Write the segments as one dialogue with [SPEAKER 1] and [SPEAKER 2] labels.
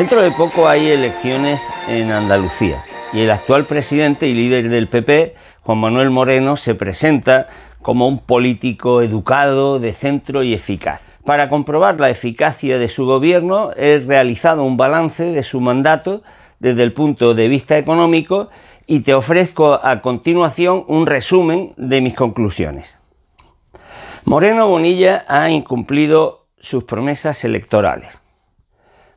[SPEAKER 1] Dentro de poco hay elecciones en Andalucía y el actual presidente y líder del PP, Juan Manuel Moreno, se presenta como un político educado, de centro y eficaz. Para comprobar la eficacia de su gobierno, he realizado un balance de su mandato desde el punto de vista económico y te ofrezco a continuación un resumen de mis conclusiones. Moreno Bonilla ha incumplido sus promesas electorales.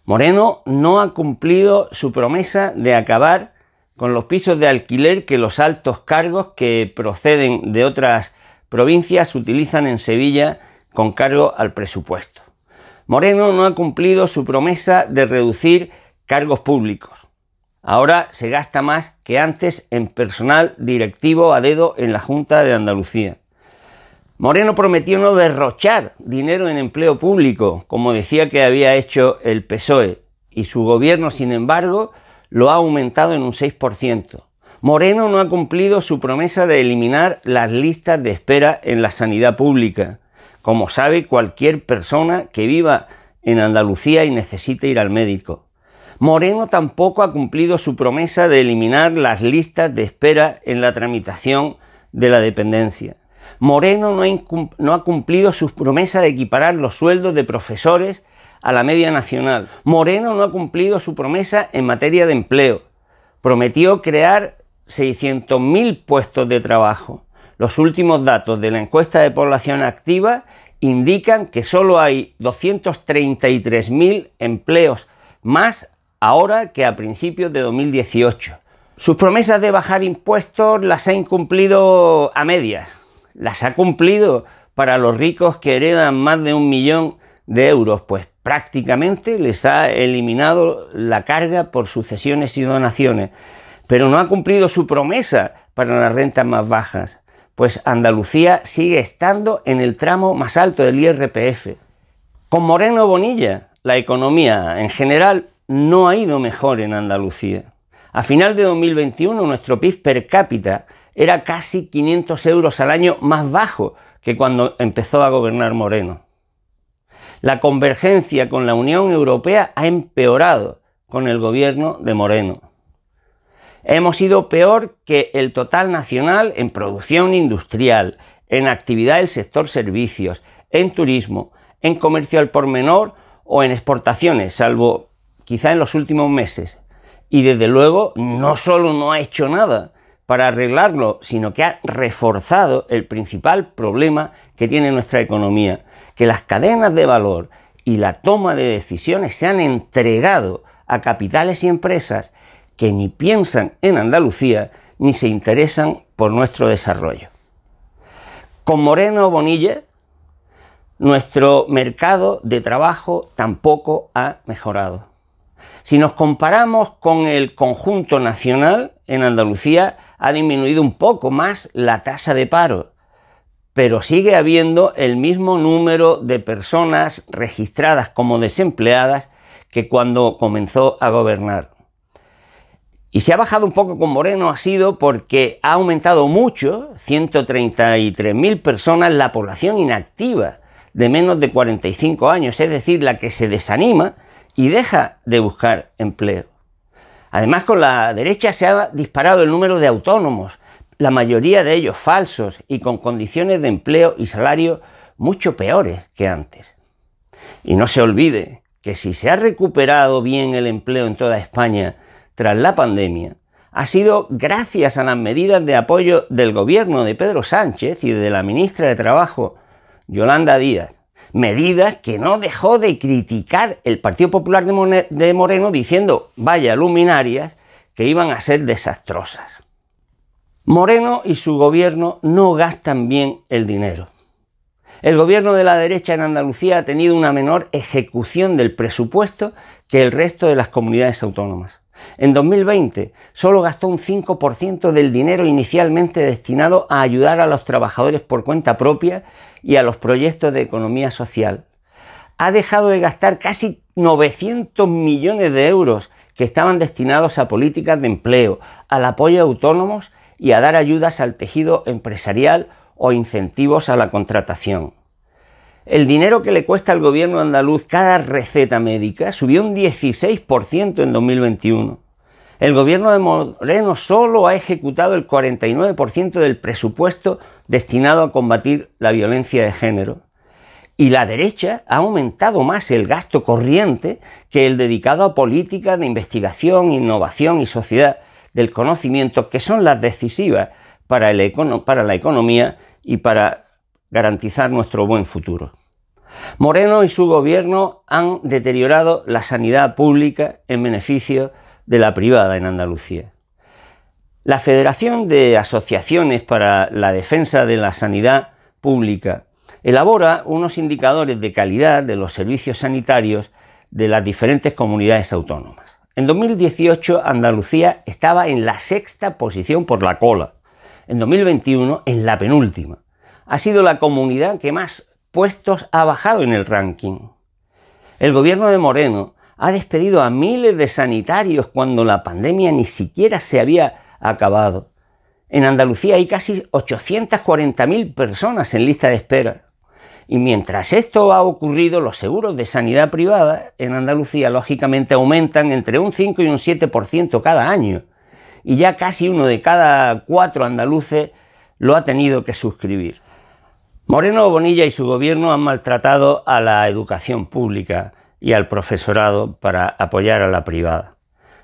[SPEAKER 1] Moreno no ha cumplido su promesa de acabar con los pisos de alquiler que los altos cargos que proceden de otras provincias utilizan en Sevilla con cargo al presupuesto. Moreno no ha cumplido su promesa de reducir cargos públicos. Ahora se gasta más que antes en personal directivo a dedo en la Junta de Andalucía. Moreno prometió no derrochar dinero en empleo público, como decía que había hecho el PSOE, y su gobierno, sin embargo, lo ha aumentado en un 6%. Moreno no ha cumplido su promesa de eliminar las listas de espera en la sanidad pública, como sabe cualquier persona que viva en Andalucía y necesite ir al médico. Moreno tampoco ha cumplido su promesa de eliminar las listas de espera en la tramitación de la dependencia. Moreno no, ha cumplido su promesa de equiparar los sueldos de profesores a la media nacional. Moreno no ha cumplido su promesa en materia de empleo. Prometió crear 600.000 puestos de trabajo. Los últimos datos de la encuesta de población activa indican que solo hay 233.000 empleos más ahora que a principios de 2018. Sus promesas de bajar impuestos las ha incumplido a medias las ha cumplido para los ricos que heredan más de un millón de euros, pues prácticamente les ha eliminado la carga por sucesiones y donaciones, pero no ha cumplido su promesa para las rentas más bajas, pues Andalucía sigue estando en el tramo más alto del IRPF. Con Moreno Bonilla, la economía en general no ha ido mejor en Andalucía. A final de 2021 nuestro PIB per cápita era casi 500 euros al año más bajo que cuando empezó a gobernar Moreno. La convergencia con la Unión Europea ha empeorado con el gobierno de Moreno. Hemos sido peor que el total nacional en producción industrial, en actividad del sector servicios, en turismo, en comercio al por menor o en exportaciones, salvo quizá en los últimos meses. Y desde luego no solo no ha hecho nada, para arreglarlo, sino que ha reforzado el principal problema que tiene nuestra economía, que las cadenas de valor y la toma de decisiones se han entregado a capitales y empresas que ni piensan en Andalucía ni se interesan por nuestro desarrollo. Con Moreno Bonilla, nuestro mercado de trabajo tampoco ha mejorado. Si nos comparamos con el conjunto nacional, en Andalucía ha disminuido un poco más la tasa de paro, pero sigue habiendo el mismo número de personas registradas como desempleadas que cuando comenzó a gobernar. Y se ha bajado un poco con Moreno ha sido porque ha aumentado mucho, 133.000 personas, la población inactiva de menos de 45 años, es decir, la que se desanima y deja de buscar empleo. Además, con la derecha se ha disparado el número de autónomos, la mayoría de ellos falsos y con condiciones de empleo y salario mucho peores que antes. Y no se olvide que si se ha recuperado bien el empleo en toda España tras la pandemia, ha sido gracias a las medidas de apoyo del gobierno de Pedro Sánchez y de la ministra de Trabajo, Yolanda Díaz medidas que no dejó de criticar el Partido Popular de Moreno diciendo, vaya luminarias, que iban a ser desastrosas. Moreno y su gobierno no gastan bien el dinero. El gobierno de la derecha en Andalucía ha tenido una menor ejecución del presupuesto que el resto de las comunidades autónomas. En 2020 solo gastó un 5% del dinero inicialmente destinado a ayudar a los trabajadores por cuenta propia y a los proyectos de economía social. Ha dejado de gastar casi 900 millones de euros que estaban destinados a políticas de empleo, al apoyo a autónomos y a dar ayudas al tejido empresarial o incentivos a la contratación. El dinero que le cuesta al gobierno andaluz cada receta médica subió un 16% en 2021. El gobierno de Moreno solo ha ejecutado el 49% del presupuesto destinado a combatir la violencia de género. Y la derecha ha aumentado más el gasto corriente que el dedicado a política de investigación, innovación y sociedad del conocimiento, que son las decisivas para, para la economía y para garantizar nuestro buen futuro. Moreno y su gobierno han deteriorado la sanidad pública en beneficio de la privada en Andalucía. La Federación de Asociaciones para la Defensa de la Sanidad Pública elabora unos indicadores de calidad de los servicios sanitarios de las diferentes comunidades autónomas. En 2018 Andalucía estaba en la sexta posición por la cola, en 2021 en la penúltima ha sido la comunidad que más puestos ha bajado en el ranking. El gobierno de Moreno ha despedido a miles de sanitarios cuando la pandemia ni siquiera se había acabado. En Andalucía hay casi 840.000 personas en lista de espera. Y mientras esto ha ocurrido, los seguros de sanidad privada en Andalucía lógicamente aumentan entre un 5 y un 7% cada año. Y ya casi uno de cada cuatro andaluces lo ha tenido que suscribir. Moreno Bonilla y su gobierno han maltratado a la educación pública y al profesorado para apoyar a la privada.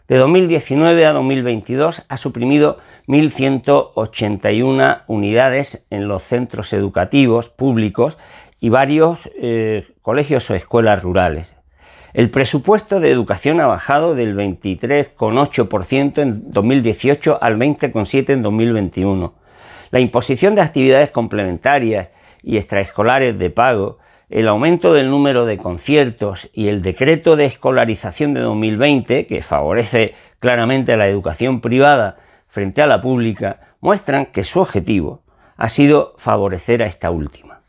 [SPEAKER 1] De 2019 a 2022 ha suprimido 1.181 unidades en los centros educativos públicos y varios eh, colegios o escuelas rurales. El presupuesto de educación ha bajado del 23,8% en 2018 al 20,7% en 2021. La imposición de actividades complementarias y extraescolares de pago, el aumento del número de conciertos y el decreto de escolarización de 2020, que favorece claramente a la educación privada frente a la pública, muestran que su objetivo ha sido favorecer a esta última.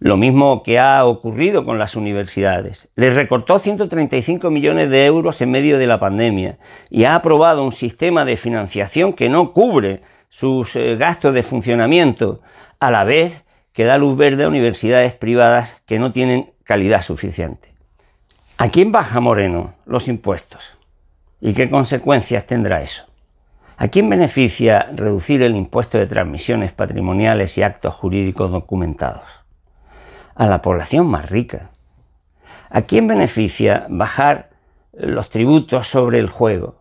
[SPEAKER 1] Lo mismo que ha ocurrido con las universidades. Les recortó 135 millones de euros en medio de la pandemia y ha aprobado un sistema de financiación que no cubre sus eh, gastos de funcionamiento, a la vez que da luz verde a universidades privadas que no tienen calidad suficiente. ¿A quién baja Moreno los impuestos? ¿Y qué consecuencias tendrá eso? ¿A quién beneficia reducir el impuesto de transmisiones patrimoniales y actos jurídicos documentados? A la población más rica. ¿A quién beneficia bajar los tributos sobre el juego?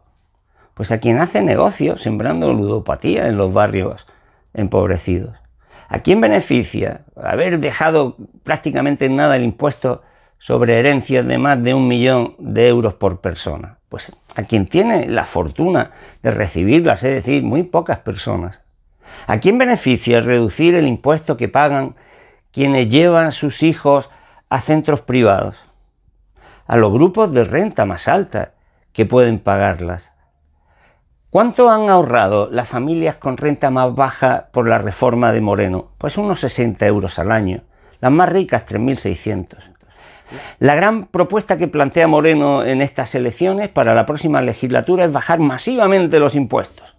[SPEAKER 1] Pues a quien hace negocio sembrando ludopatía en los barrios empobrecidos. ¿A quién beneficia haber dejado prácticamente nada el impuesto sobre herencias de más de un millón de euros por persona? Pues a quien tiene la fortuna de recibirlas, es decir, muy pocas personas. ¿A quién beneficia reducir el impuesto que pagan quienes llevan sus hijos a centros privados? A los grupos de renta más alta que pueden pagarlas. ¿Cuánto han ahorrado las familias con renta más baja por la reforma de Moreno? Pues unos 60 euros al año. Las más ricas, 3.600. La gran propuesta que plantea Moreno en estas elecciones para la próxima legislatura es bajar masivamente los impuestos.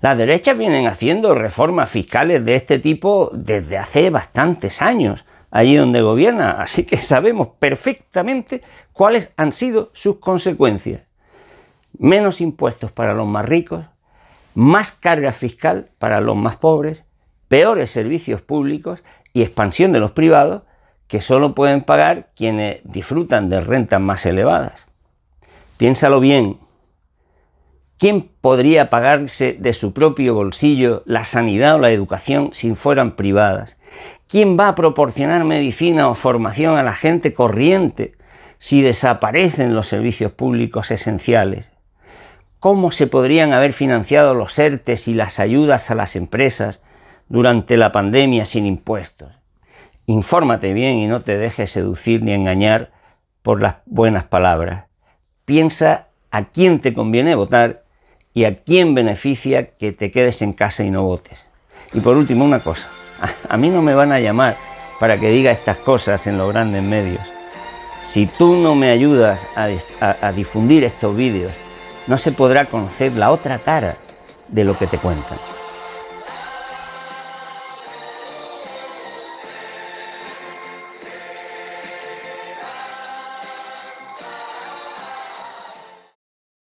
[SPEAKER 1] Las derechas vienen haciendo reformas fiscales de este tipo desde hace bastantes años, allí donde gobierna, así que sabemos perfectamente cuáles han sido sus consecuencias menos impuestos para los más ricos, más carga fiscal para los más pobres, peores servicios públicos y expansión de los privados que solo pueden pagar quienes disfrutan de rentas más elevadas. Piénsalo bien. ¿Quién podría pagarse de su propio bolsillo la sanidad o la educación si fueran privadas? ¿Quién va a proporcionar medicina o formación a la gente corriente si desaparecen los servicios públicos esenciales? cómo se podrían haber financiado los ERTES y las ayudas a las empresas durante la pandemia sin impuestos. Infórmate bien y no te dejes seducir ni engañar por las buenas palabras. Piensa a quién te conviene votar y a quién beneficia que te quedes en casa y no votes. Y por último, una cosa. A mí no me van a llamar para que diga estas cosas en los grandes medios. Si tú no me ayudas a, a difundir estos vídeos no se podrá conocer la otra cara de lo que te cuentan.